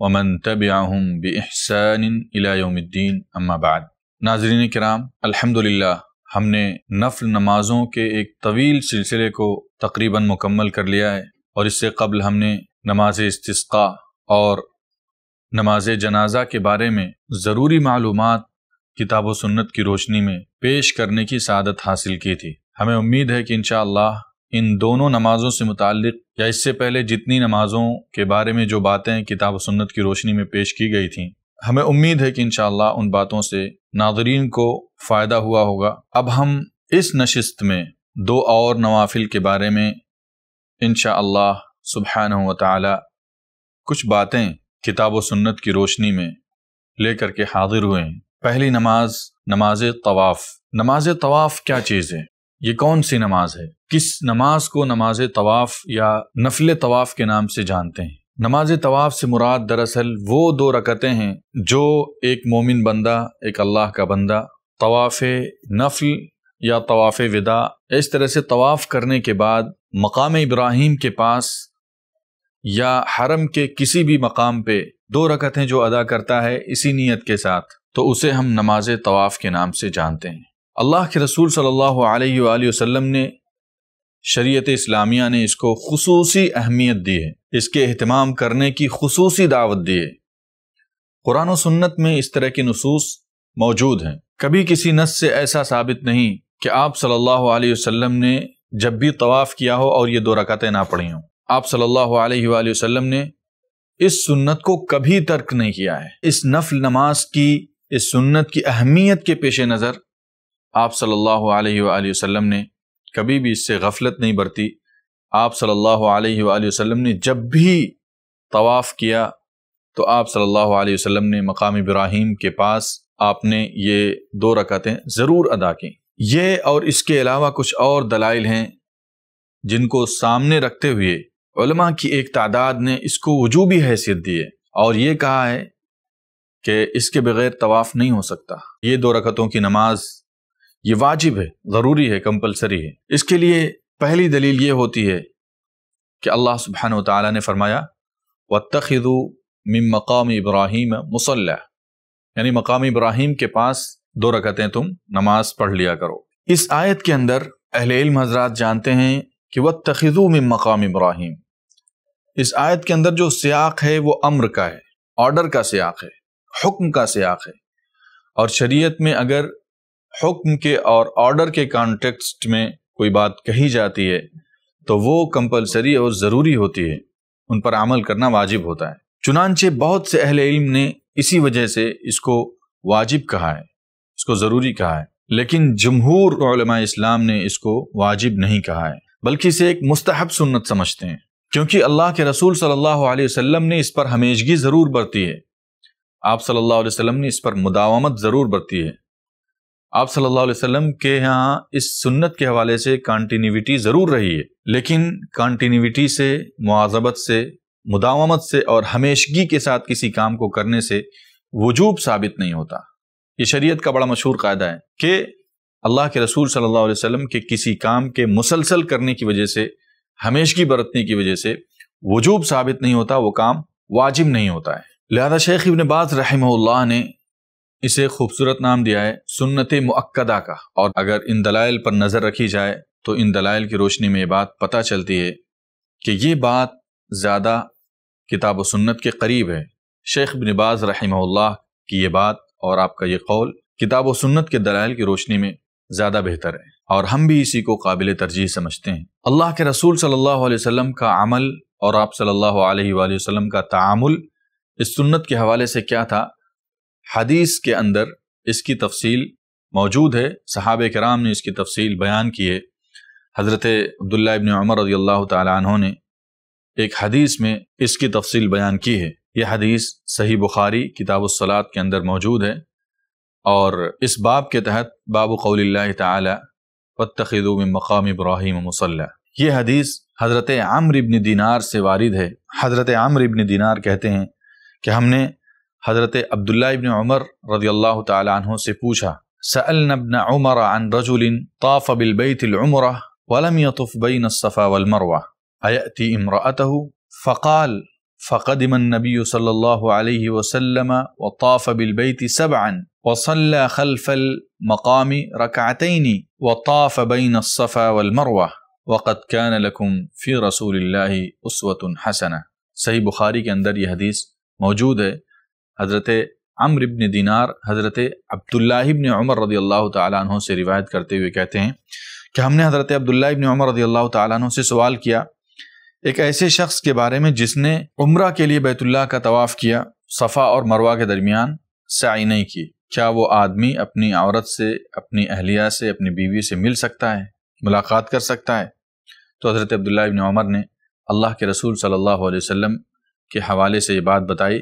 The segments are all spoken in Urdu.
ومن بعد ناظرین کرام الحمد ہم نے نفل نمازوں کے ایک طویل سلسلے کو تقریباً مکمل کر لیا ہے اور اس سے قبل ہم نے نماز استثقاء اور نماز جنازہ کے بارے میں ضروری معلومات کتاب و سنت کی روشنی میں پیش کرنے کی سعادت حاصل کی تھی ہمیں امید ہے کہ انشاءاللہ ان دونوں نمازوں سے متعلق یا اس سے پہلے جتنی نمازوں کے بارے میں جو باتیں کتاب و سنت کی روشنی میں پیش کی گئی تھیں ہمیں امید ہے کہ انشاءاللہ ان باتوں سے ناظرین کو فائدہ ہوا ہوگا اب ہم اس نشست میں دو اور نوافل کے بارے میں انشاءاللہ شاء اللہ و تعالی کچھ باتیں کتاب و سنت کی روشنی میں لے کر کے حاضر ہوئے ہیں پہلی نماز نماز طواف نماز طواف کیا چیز ہے یہ کون سی نماز ہے کس نماز کو نماز طواف یا نفل طواف کے نام سے جانتے ہیں نماز طواف سے مراد دراصل وہ دو رکتیں ہیں جو ایک مومن بندہ ایک اللہ کا بندہ طواف نفل یا طواف ودا اس طرح سے طواف کرنے کے بعد مقام ابراہیم کے پاس یا حرم کے کسی بھی مقام پہ دو رکتیں جو ادا کرتا ہے اسی نیت کے ساتھ تو اسے ہم نماز طواف کے نام سے جانتے ہیں اللہ کے رسول صلی اللہ علیہ وآلہ وسلم نے شریعت اسلامیہ نے اس کو خصوصی اہمیت دی ہے اس کے اہتمام کرنے کی خصوصی دعوت دی ہے قرآن و سنت میں اس طرح کے نصوص موجود ہیں کبھی کسی نص سے ایسا ثابت نہیں کہ آپ صلی اللہ علیہ وسلم نے جب بھی طواف کیا ہو اور یہ دو رکعتیں نہ پڑھی ہوں آپ صلی اللہ علیہ وآلہ وسلم نے اس سنت کو کبھی ترک نہیں کیا ہے اس نفل نماز کی اس سنت کی اہمیت کے پیش نظر آپ صلی اللہ علیہ وآلہ وسلم نے کبھی بھی اس سے غفلت نہیں برتی آپ صلی اللہ علیہ وآلہ وسلم نے جب بھی طواف کیا تو آپ صلی اللہ علیہ وسلم نے مقام ابراہیم کے پاس آپ نے یہ دو رکعتیں ضرور ادا کیں یہ اور اس کے علاوہ کچھ اور دلائل ہیں جن کو سامنے رکھتے ہوئے علماء کی ایک تعداد نے اس کو وجوبی حیثیت دی ہے اور یہ کہا ہے کہ اس کے بغیر طواف نہیں ہو سکتا یہ دو رکعتوں کی نماز یہ واجب ہے ضروری ہے کمپلسری ہے اس کے لیے پہلی دلیل یہ ہوتی ہے کہ اللہ سبحانہ و تعالیٰ نے فرمایا و تخو مم مقامی ابراہیم مسلح یعنی مقام ابراہیم کے پاس دو رکعتیں تم نماز پڑھ لیا کرو اس آیت کے اندر اہل علم حضرات جانتے ہیں کہ وہ تخذو مم مقام ابراہیم اس آیت کے اندر جو سیاق ہے وہ امر کا ہے آرڈر کا سیاق ہے حکم کا سیاق ہے اور شریعت میں اگر حکم کے اور آرڈر کے کانٹیکسٹ میں کوئی بات کہی جاتی ہے تو وہ کمپلسری اور ضروری ہوتی ہے ان پر عمل کرنا واجب ہوتا ہے چنانچہ بہت سے اہل علم نے اسی وجہ سے اس کو واجب کہا ہے اس کو ضروری کہا ہے لیکن جمہور علماء اسلام نے اس کو واجب نہیں کہا ہے بلکہ اسے ایک مستحب سنت سمجھتے ہیں کیونکہ اللہ کے رسول صلی اللہ علیہ وسلم نے اس پر ہمیشگی ضرور برتی ہے آپ صلی اللہ علیہ وسلم نے اس پر مداومت ضرور برتی ہے آپ صلی اللہ علیہ وسلم کے یہاں اس سنت کے حوالے سے کانٹینیوٹی ضرور رہی ہے لیکن کانٹینیوٹی سے معذبت سے مداومت سے اور ہمیشگی کے ساتھ کسی کام کو کرنے سے وجوب ثابت نہیں ہوتا یہ شریعت کا بڑا مشہور قاعدہ ہے کہ اللہ کے رسول صلی اللہ علیہ وسلم کے کسی کام کے مسلسل کرنے کی وجہ سے ہمیشگی برتنے کی وجہ سے وجوب ثابت نہیں ہوتا وہ کام واجب نہیں ہوتا ہے لہذا شیخ ابن باز رحمہ اللہ نے اسے خوبصورت نام دیا ہے سنت مؤکدہ کا اور اگر ان دلائل پر نظر رکھی جائے تو ان دلائل کی روشنی میں یہ بات پتہ چلتی ہے کہ یہ بات زیادہ کتاب و سنت کے قریب ہے شیخ بن باز رحمہ اللہ کی یہ بات اور آپ کا یہ قول کتاب و سنت کے دلائل کی روشنی میں زیادہ بہتر ہے اور ہم بھی اسی کو قابل ترجیح سمجھتے ہیں اللہ کے رسول صلی اللہ علیہ وسلم کا عمل اور آپ صلی اللہ علیہ وآلہ وسلم کا تعامل اس سنت کے حوالے سے کیا تھا حدیث کے اندر اس کی تفصیل موجود ہے صحابہ کرام نے اس کی تفصیل بیان کی ہے حضرت عبداللہ ابن عمر رضی اللہ تعالیٰ عنہ نے ایک حدیث میں اس کی تفصیل بیان کی ہے یہ حدیث صحیح بخاری کتاب الصلاۃ کے اندر موجود ہے اور اس باب کے تحت باب قول اللہ تعالی پتخید و مقام ابراہیم مصلح یہ حدیث حضرت عمر ابن دینار سے وارد ہے حضرت عمر ابن دینار کہتے ہیں کہ ہم نے حضرت عبداللہ بن عمر رضی اللہ تعالی عنہ سے پوچھا سألنا ابن عمر عن رجل طاف بالبيت العمرة ولم يطف بين الصفا والمروة أيأتي امرأته فقال فقدم النبي صلى الله عليه وسلم وطاف بالبيت سبعا وصلى خلف المقام ركعتين وطاف بين الصفا والمروة وقد كان لكم في رسول الله أسوة حسنة صحيح بخاري كان در حديث موجود ہے حضرت عمر ابن دینار حضرت عبداللہ ابن عمر رضی اللہ تعالیٰ عنہ سے روایت کرتے ہوئے کہتے ہیں کہ ہم نے حضرت عبداللہ ابن عمر رضی اللہ تعالیٰ عنہ سے سوال کیا ایک ایسے شخص کے بارے میں جس نے عمرہ کے لیے بیت اللہ کا طواف کیا صفا اور مروہ کے درمیان سعی نہیں کی کیا وہ آدمی اپنی عورت سے اپنی اہلیہ سے اپنی بیوی سے مل سکتا ہے ملاقات کر سکتا ہے تو حضرت عبداللہ ابن عمر نے اللہ کے رسول صلی اللہ علیہ وسلم کے حوالے سے یہ بات بتائی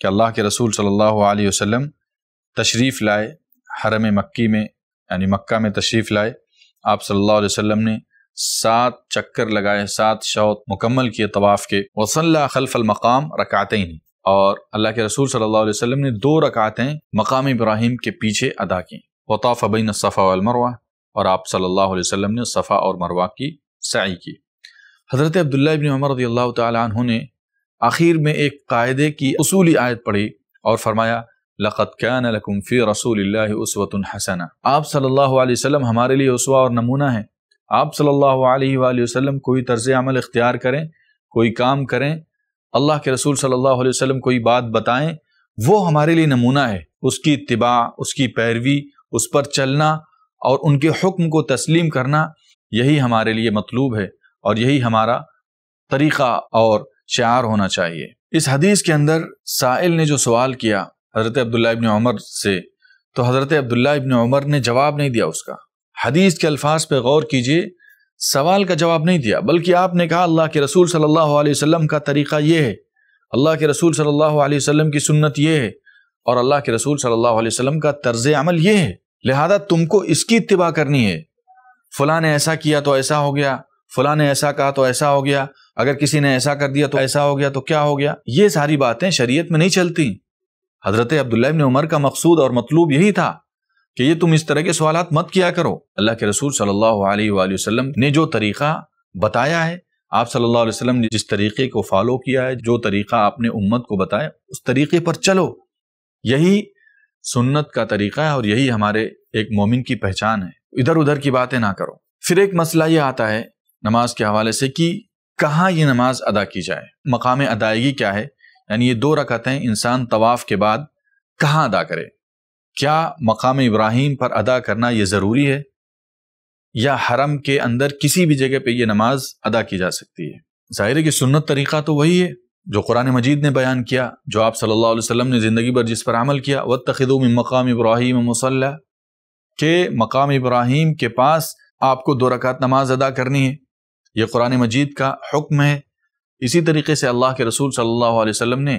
کہ اللہ کے رسول صلی اللہ علیہ وسلم تشریف لائے حرم مکی میں یعنی مکہ میں تشریف لائے آپ صلی اللہ علیہ وسلم نے سات چکر لگائے سات شوت مکمل کیے طواف کے وصل خلف المقام رکعتیں اور اللہ کے رسول صلی اللہ علیہ وسلم نے دو رکعتیں مقام ابراہیم کے پیچھے ادا کی وطاف بین الصفا والمروہ اور آپ صلی اللہ علیہ وسلم نے صفا اور مروا کی سعی کی حضرت عبداللہ ابن عمر رضی اللہ تعالیٰ عنہ نے آخر میں ایک قاعدے کی اصولی آیت پڑھی اور فرمایا لقت رسول اللہ عصوۃ الحسن آپ صلی اللہ علیہ وسلم ہمارے لیے عصوہ اور نمونہ ہیں آپ صلی اللہ علیہ وآلہ وسلم کوئی طرز عمل اختیار کریں کوئی کام کریں اللہ کے رسول صلی اللہ علیہ وسلم کوئی بات بتائیں وہ ہمارے لیے نمونہ ہے اس کی اتباع اس کی پیروی اس پر چلنا اور ان کے حکم کو تسلیم کرنا یہی ہمارے لیے مطلوب ہے اور یہی ہمارا طریقہ اور شعار ہونا چاہیے اس حدیث کے اندر سائل نے جو سوال کیا حضرت عبداللہ ابن عمر سے تو حضرت عبداللہ ابن عمر نے جواب نہیں دیا اس کا حدیث کے الفاظ پہ غور کیجئے سوال کا جواب نہیں دیا بلکہ آپ نے کہا اللہ کے رسول صلی اللہ علیہ وسلم کا طریقہ یہ ہے اللہ کے رسول صلی اللہ علیہ وسلم کی سنت یہ ہے اور اللہ کے رسول صلی اللہ علیہ وسلم کا طرز عمل یہ ہے لہذا تم کو اس کی اتباع کرنی ہے فلاں نے ایسا کیا تو ایسا ہو گیا فلاں نے ایسا کہا تو ایسا ہو گیا اگر کسی نے ایسا کر دیا تو ایسا ہو گیا تو کیا ہو گیا یہ ساری باتیں شریعت میں نہیں چلتی حضرت عبداللہ ابن عمر کا مقصود اور مطلوب یہی تھا کہ یہ تم اس طرح کے سوالات مت کیا کرو اللہ کے رسول صلی اللہ علیہ وآلہ وسلم نے جو طریقہ بتایا ہے آپ صلی اللہ علیہ وسلم نے جس طریقے کو فالو کیا ہے جو طریقہ آپ نے امت کو بتایا اس طریقے پر چلو یہی سنت کا طریقہ ہے اور یہی ہمارے ایک مومن کی پہچان ہے ادھر ادھر کی باتیں نہ کرو پھر ایک مسئلہ یہ آتا ہے نماز کے حوالے سے کہ کہاں یہ نماز ادا کی جائے مقام ادائیگی کیا ہے یعنی یہ دو رکعتیں انسان طواف کے بعد کہاں ادا کرے کیا مقام ابراہیم پر ادا کرنا یہ ضروری ہے یا حرم کے اندر کسی بھی جگہ پہ یہ نماز ادا کی جا سکتی ہے ظاہر ہے کہ سنت طریقہ تو وہی ہے جو قرآن مجید نے بیان کیا جو آپ صلی اللہ علیہ وسلم نے زندگی بھر جس پر عمل کیا و تخدوں میں مقام ابراہیم مسلح کہ مقام ابراہیم کے پاس آپ کو دو رکعت نماز ادا کرنی ہے یہ قرآن مجید کا حکم ہے اسی طریقے سے اللہ کے رسول صلی اللہ علیہ وسلم نے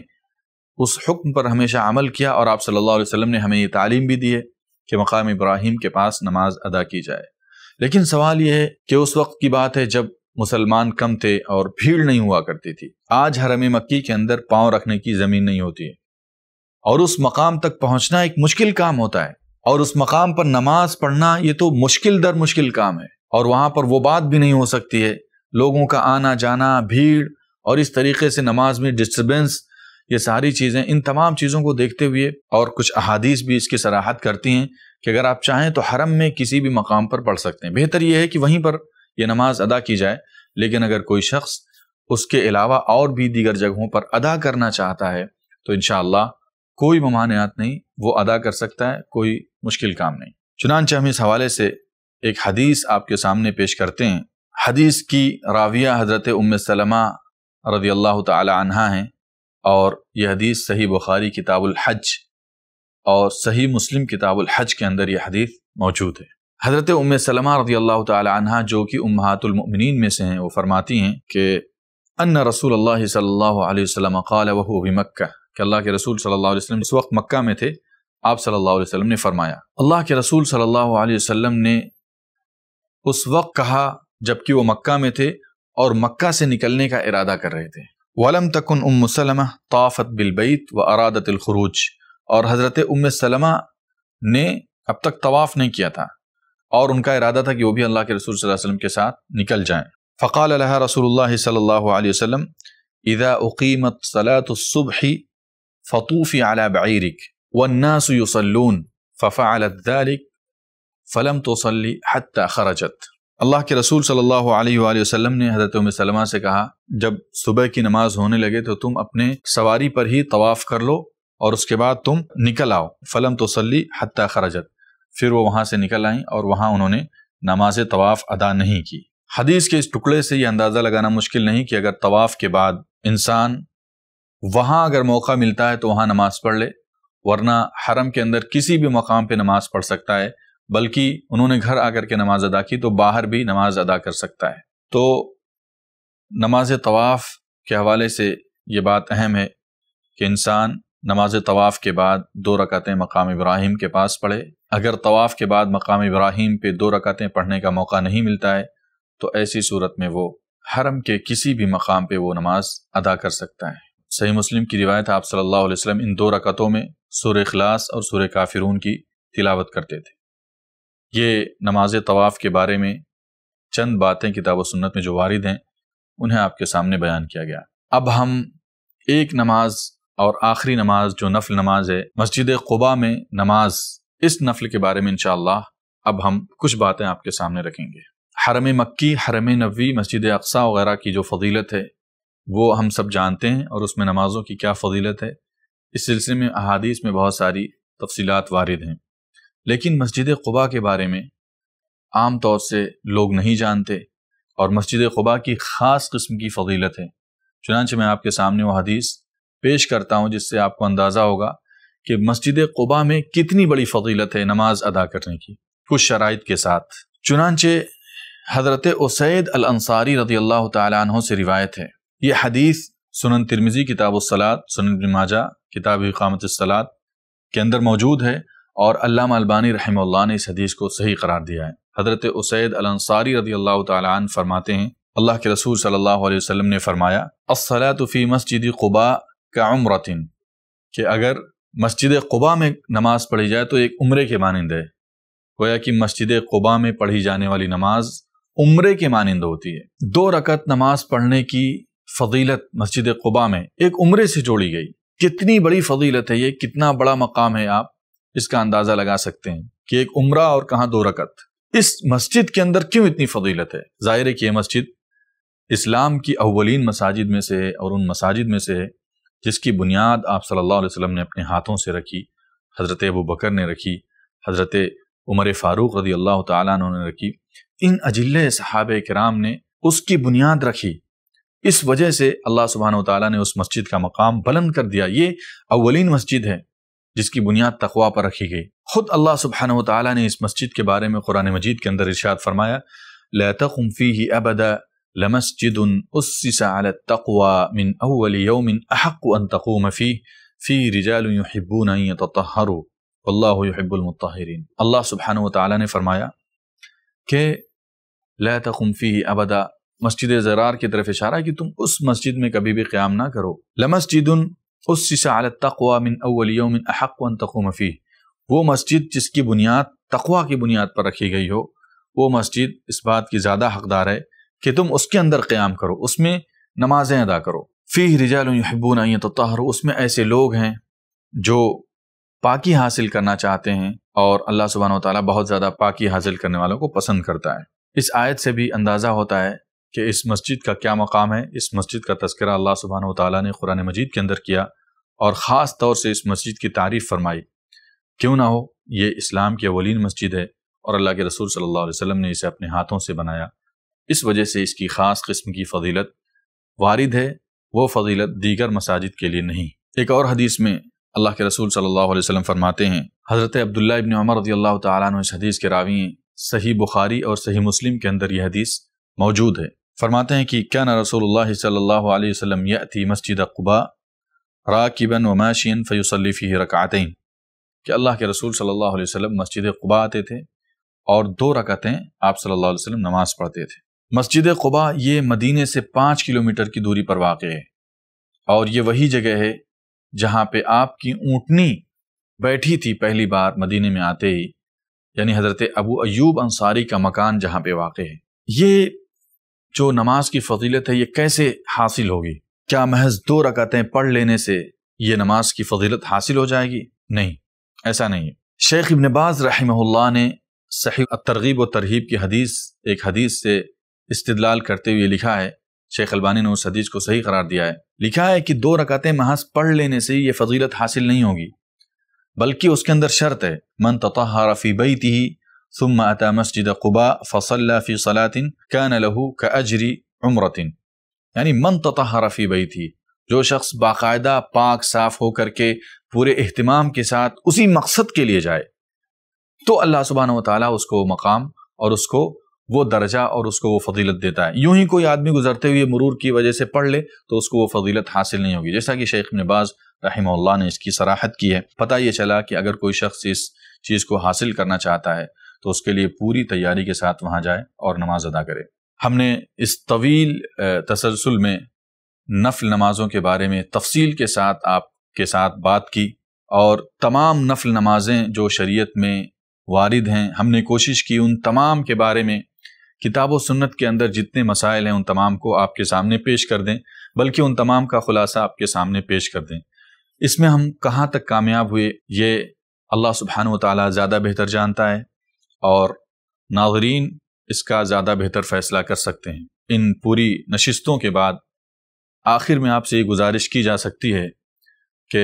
اس حکم پر ہمیشہ عمل کیا اور آپ صلی اللہ علیہ وسلم نے ہمیں یہ تعلیم بھی دی ہے کہ مقام ابراہیم کے پاس نماز ادا کی جائے لیکن سوال یہ ہے کہ اس وقت کی بات ہے جب مسلمان کم تھے اور بھیڑ نہیں ہوا کرتی تھی آج حرم مکی کے اندر پاؤں رکھنے کی زمین نہیں ہوتی ہے اور اس مقام تک پہنچنا ایک مشکل کام ہوتا ہے اور اس مقام پر نماز پڑھنا یہ تو مشکل در مشکل کام ہے اور وہاں پر وہ بات بھی نہیں ہو سکتی ہے لوگوں کا آنا جانا بھیڑ اور اس طریقے سے نماز میں ڈسٹربنس یہ ساری چیزیں ان تمام چیزوں کو دیکھتے ہوئے اور کچھ احادیث بھی اس کی سراحت کرتی ہیں کہ اگر آپ چاہیں تو حرم میں کسی بھی مقام پر پڑھ سکتے ہیں بہتر یہ ہے کہ وہیں پر یہ نماز ادا کی جائے لیکن اگر کوئی شخص اس کے علاوہ اور بھی دیگر جگہوں پر ادا کرنا چاہتا ہے تو انشاءاللہ کوئی ممانعات نہیں وہ ادا کر سکتا ہے کوئی مشکل کام نہیں چنانچہ ہم اس حوالے سے ایک حدیث آپ کے سامنے پیش کرتے ہیں حدیث کی راویہ حضرت ام سلمہ رضی اللہ تعالی عنہ ہیں اور یہ حدیث صحیح بخاری کتاب الحج اور صحیح مسلم کتاب الحج کے اندر یہ حدیث موجود ہے حضرت ام سلمہ رضی اللہ تعالی عنہ جو کہ امہات المؤمنین میں سے ہیں وہ فرماتی ہیں کہ ان رسول اللہ صلی اللہ علیہ وسلم قال و مکہ کہ اللہ کے رسول صلی اللہ علیہ وسلم اس وقت مکہ میں تھے آپ صلی اللہ علیہ وسلم نے فرمایا اللہ کے رسول صلی اللہ علیہ وسلم نے اس وقت کہا جبکہ وہ مکہ میں تھے اور مکہ سے نکلنے کا ارادہ کر رہے تھے ولم تکن سلمہ طافت بالبیت و ارادت الخروج اور حضرت ام سلمہ نے اب تک طواف نہیں کیا تھا اور ان کا ارادہ تھا کہ وہ بھی اللہ کے رسول صلی اللہ علیہ وسلم کے ساتھ نکل جائیں فقال علیہ رسول اللہ صلی اللہ علیہ وسلم اذا اقیمت صلاة الصبح فطوفی علی بعیرک والناس يصلون ففعلت ذلك فلم حتى خرجت اللہ کے رسول صلی اللہ علیہ وآلہ وسلم نے حضرت سلمہ سے کہا جب صبح کی نماز ہونے لگے تو تم اپنے سواری پر ہی طواف کر لو اور اس کے بعد تم نکل آؤ فلم تو سلی حتی خرجت پھر وہ وہاں سے نکل آئیں اور وہاں انہوں نے نماز طواف ادا نہیں کی حدیث کے اس ٹکڑے سے یہ اندازہ لگانا مشکل نہیں کہ اگر طواف کے بعد انسان وہاں اگر موقع ملتا ہے تو وہاں نماز پڑھ لے ورنہ حرم کے اندر کسی بھی مقام پہ نماز پڑھ سکتا ہے بلکہ انہوں نے گھر آ کر کے نماز ادا کی تو باہر بھی نماز ادا کر سکتا ہے تو نماز طواف کے حوالے سے یہ بات اہم ہے کہ انسان نماز طواف کے بعد دو رکعتیں مقام ابراہیم کے پاس پڑھے اگر طواف کے بعد مقام ابراہیم پہ دو رکعتیں پڑھنے کا موقع نہیں ملتا ہے تو ایسی صورت میں وہ حرم کے کسی بھی مقام پہ وہ نماز ادا کر سکتا ہے صحیح مسلم کی روایت آپ صلی اللہ علیہ وسلم ان دو رکعتوں میں سور اخلاص اور سور کافرون کی تلاوت کرتے تھے یہ نماز طواف کے بارے میں چند باتیں کتاب و سنت میں جو وارد ہیں انہیں آپ کے سامنے بیان کیا گیا اب ہم ایک نماز اور آخری نماز جو نفل نماز ہے مسجد قباء میں نماز اس نفل کے بارے میں انشاءاللہ اب ہم کچھ باتیں آپ کے سامنے رکھیں گے حرم مکی حرم نوی مسجد اقسا وغیرہ کی جو فضیلت ہے وہ ہم سب جانتے ہیں اور اس میں نمازوں کی کیا فضیلت ہے اس سلسلے میں احادیث میں بہت ساری تفصیلات وارد ہیں لیکن مسجد قباء کے بارے میں عام طور سے لوگ نہیں جانتے اور مسجد قبا کی خاص قسم کی فضیلت ہے چنانچہ میں آپ کے سامنے وہ حدیث پیش کرتا ہوں جس سے آپ کو اندازہ ہوگا کہ مسجد قبا میں کتنی بڑی فضیلت ہے نماز ادا کرنے کی کچھ شرائط کے ساتھ چنانچہ حضرت اسید الانصاری رضی اللہ تعالیٰ عنہ سے روایت ہے یہ حدیث سنن ترمزی کتاب و سنن ماجہ کتاب اقامت الصلاط کے اندر موجود ہے اور علامہ البانی رحمہ اللہ نے اس حدیث کو صحیح قرار دیا ہے حضرت اسید الانصاری رضی اللہ تعالیٰ عنہ فرماتے ہیں اللہ کے رسول صلی اللہ علیہ وسلم نے فرمایا الصلاة فی مسجد قبا کا عمرتن کہ اگر مسجد قباء میں نماز پڑھی جائے تو ایک عمرے کے مانند ہے گویا کہ مسجد قبا میں پڑھی جانے والی نماز عمرے کے مانند ہوتی ہے دو رکعت نماز پڑھنے کی فضیلت مسجد قبا میں ایک عمرے سے جوڑی گئی کتنی بڑی فضیلت ہے یہ کتنا بڑا مقام ہے آپ اس کا اندازہ لگا سکتے ہیں کہ ایک عمرہ اور کہاں دو رکت اس مسجد کے اندر کیوں اتنی فضیلت ہے ظاہر ہے کہ یہ مسجد اسلام کی اولین مساجد میں سے ہے اور ان مساجد میں سے ہے جس کی بنیاد آپ صلی اللہ علیہ وسلم نے اپنے ہاتھوں سے رکھی حضرت ابو بکر نے رکھی حضرت عمر فاروق رضی اللہ تعالیٰ انہوں نے رکھی ان اجل صحابہ کرام نے اس کی بنیاد رکھی اس وجہ سے اللہ سبحانہ و تعالیٰ نے اس مسجد کا مقام بلند کر دیا یہ اولین مسجد ہے جس کی بنیاد تقوا پر رکھی گئی خود اللہ سبحانہ و تعالیٰ نے اس مسجد کے بارے میں قرآن مجید کے اندر ارشاد فرمایا لَتَقُمْ فِيهِ أَبَدَ لَمَسْجِدٌ أُسِّسَ عَلَى التَّقْوَى مِنْ أَوَّلِ يَوْمٍ أَحَقُّ أَن تَقُومَ فِيهِ فِي رِجَالٌ يُحِبُّونَ أَن يَتَطَحَّرُوا وَاللَّهُ يُحِبُّ الْمُطَّحِرِينَ اللہ سبحانہ وتعالی نے فرمایا کہ لَا تَقُمْ فِيهِ أَبَدَ مسجد زرار کی طرف اشارہ کہ تم اس مسجد میں کبھی بھی قیام نہ کرو لَمَسْجِدٌ اس على تقوا من اول احق تقوم فيه وہ مسجد جس کی بنیاد تقوا کی بنیاد پر رکھی گئی ہو وہ مسجد اس بات کی زیادہ حقدار ہے کہ تم اس کے اندر قیام کرو اس میں نمازیں ادا کرو فی رجال النحب ان يتطهروا اس میں ایسے لوگ ہیں جو پاکی حاصل کرنا چاہتے ہیں اور اللہ سبحانہ و تعالیٰ بہت زیادہ پاکی حاصل کرنے والوں کو پسند کرتا ہے اس آیت سے بھی اندازہ ہوتا ہے کہ اس مسجد کا کیا مقام ہے اس مسجد کا تذکرہ اللہ سبحانہ و تعالیٰ نے قرآن مجید کے اندر کیا اور خاص طور سے اس مسجد کی تعریف فرمائی کیوں نہ ہو یہ اسلام کی اولین مسجد ہے اور اللہ کے رسول صلی اللہ علیہ وسلم نے اسے اپنے ہاتھوں سے بنایا اس وجہ سے اس کی خاص قسم کی فضیلت وارد ہے وہ فضیلت دیگر مساجد کے لیے نہیں ایک اور حدیث میں اللہ کے رسول صلی اللہ علیہ وسلم فرماتے ہیں حضرت عبداللہ ابن عمر رضی اللہ تعالیٰ عنہ اس حدیث کے راوی ہیں صحیح بخاری اور صحیح مسلم کے اندر یہ حدیث موجود ہے فرماتے ہیں کہ کیا نہ رسول اللہ صلی اللہ علیہ وسلم یہ تھی مسجدِ قبا را کی بن وماشین فی الو صلیفی رکعتیں کہ اللہ کے رسول صلی اللہ علیہ وسلم مسجد قبا آتے تھے اور دو رکعتیں آپ صلی اللہ علیہ وسلم نماز پڑھتے تھے مسجد قبا یہ مدینے سے پانچ کلومیٹر کی دوری پر واقع ہے اور یہ وہی جگہ ہے جہاں پہ آپ کی اونٹنی بیٹھی تھی پہلی بار مدینے میں آتے ہی یعنی حضرت ابو ایوب انصاری کا مکان جہاں پہ واقع ہے یہ جو نماز کی فضیلت ہے یہ کیسے حاصل ہوگی کیا محض دو رکعتیں پڑھ لینے سے یہ نماز کی فضیلت حاصل ہو جائے گی نہیں ایسا نہیں شیخ ابن باز رحمہ اللہ نے صحیح ترغیب و ترہیب کی حدیث ایک حدیث سے استدلال کرتے ہوئے لکھا ہے شیخ البانی نے اس حدیث کو صحیح قرار دیا ہے لکھا ہے کہ دو رکعتیں محض پڑھ لینے سے یہ فضیلت حاصل نہیں ہوگی بلکہ اس کے اندر شرط ہے من تطہر فی بیتی ثم سماطا مسجد قباء فصلى في كان له كاجر عمره یعنی من فی بیتی جو شخص باقاعدہ پاک صاف ہو کر کے پورے اہتمام کے ساتھ اسی مقصد کے لیے جائے تو اللہ سبحانہ و تعالیٰ اس کو وہ مقام اور اس کو وہ درجہ اور اس کو وہ فضیلت دیتا ہے یوں ہی کوئی آدمی گزرتے ہوئے مرور کی وجہ سے پڑھ لے تو اس کو وہ فضیلت حاصل نہیں ہوگی جیسا کہ شیخ نباز رحمہ اللہ نے اس کی سراحت کی ہے پتہ یہ چلا کہ اگر کوئی شخص اس چیز کو حاصل کرنا چاہتا ہے تو اس کے لیے پوری تیاری کے ساتھ وہاں جائے اور نماز ادا کرے ہم نے اس طویل تسلسل میں نفل نمازوں کے بارے میں تفصیل کے ساتھ آپ کے ساتھ بات کی اور تمام نفل نمازیں جو شریعت میں وارد ہیں ہم نے کوشش کی ان تمام کے بارے میں کتاب و سنت کے اندر جتنے مسائل ہیں ان تمام کو آپ کے سامنے پیش کر دیں بلکہ ان تمام کا خلاصہ آپ کے سامنے پیش کر دیں اس میں ہم کہاں تک کامیاب ہوئے یہ اللہ سبحانہ و تعالیٰ زیادہ بہتر جانتا ہے اور ناظرین اس کا زیادہ بہتر فیصلہ کر سکتے ہیں ان پوری نشستوں کے بعد آخر میں آپ سے یہ گزارش کی جا سکتی ہے کہ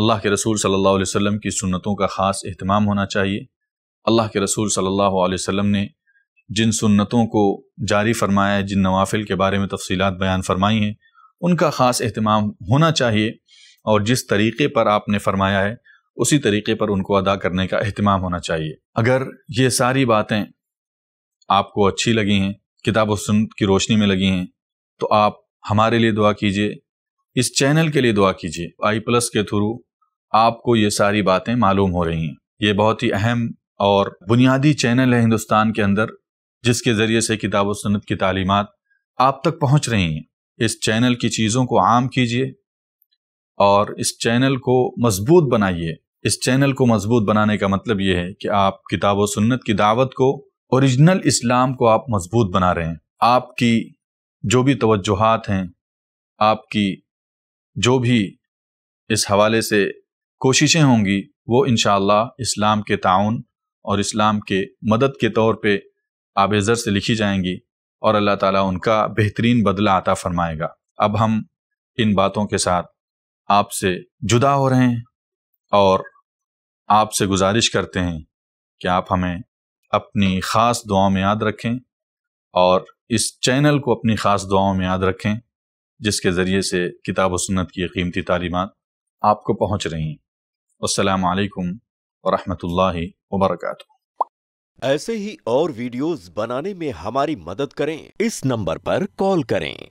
اللہ کے رسول صلی اللہ علیہ وسلم کی سنتوں کا خاص اہتمام ہونا چاہیے اللہ کے رسول صلی اللہ علیہ وسلم نے جن سنتوں کو جاری فرمایا ہے جن نوافل کے بارے میں تفصیلات بیان فرمائی ہیں ان کا خاص اہتمام ہونا چاہیے اور جس طریقے پر آپ نے فرمایا ہے اسی طریقے پر ان کو ادا کرنے کا اہتمام ہونا چاہیے اگر یہ ساری باتیں آپ کو اچھی لگی ہیں کتاب و سنت کی روشنی میں لگی ہیں تو آپ ہمارے لیے دعا کیجیے اس چینل کے لیے دعا کیجیے آئی پلس کے تھرو آپ کو یہ ساری باتیں معلوم ہو رہی ہیں یہ بہت ہی اہم اور بنیادی چینل ہے ہندوستان کے اندر جس کے ذریعے سے کتاب و سنت کی تعلیمات آپ تک پہنچ رہی ہیں اس چینل کی چیزوں کو عام کیجیے اور اس چینل کو مضبوط بنائیے اس چینل کو مضبوط بنانے کا مطلب یہ ہے کہ آپ کتاب و سنت کی دعوت کو اوریجنل اسلام کو آپ مضبوط بنا رہے ہیں آپ کی جو بھی توجہات ہیں آپ کی جو بھی اس حوالے سے کوششیں ہوں گی وہ انشاءاللہ اللہ اسلام کے تعاون اور اسلام کے مدد کے طور پہ آب زر سے لکھی جائیں گی اور اللہ تعالیٰ ان کا بہترین بدلہ عطا فرمائے گا اب ہم ان باتوں کے ساتھ آپ سے جدا ہو رہے ہیں اور آپ سے گزارش کرتے ہیں کہ آپ ہمیں اپنی خاص دعاؤں میں یاد رکھیں اور اس چینل کو اپنی خاص دعاؤں میں یاد رکھیں جس کے ذریعے سے کتاب و سنت کی قیمتی تعلیمات آپ کو پہنچ رہی ہیں السلام علیکم ورحمۃ اللہ وبرکاتہ ایسے ہی اور ویڈیوز بنانے میں ہماری مدد کریں اس نمبر پر کال کریں